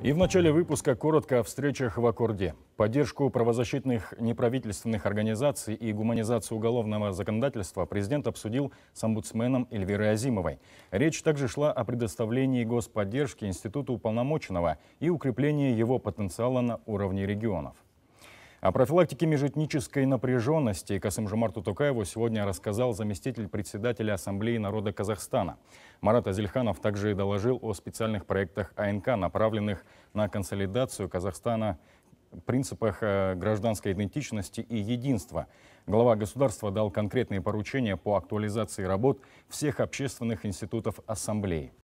И в начале выпуска коротко о встречах в Аккорде. Поддержку правозащитных неправительственных организаций и гуманизацию уголовного законодательства президент обсудил с омбудсменом Эльвирой Азимовой. Речь также шла о предоставлении господдержки Институту уполномоченного и укреплении его потенциала на уровне регионов. О профилактике межэтнической напряженности Касымжумарту Тукаеву сегодня рассказал заместитель председателя Ассамблеи народа Казахстана. Марат Азельханов также доложил о специальных проектах АНК, направленных на консолидацию Казахстана принципах э, гражданской идентичности и единства. Глава государства дал конкретные поручения по актуализации работ всех общественных институтов Ассамблеи.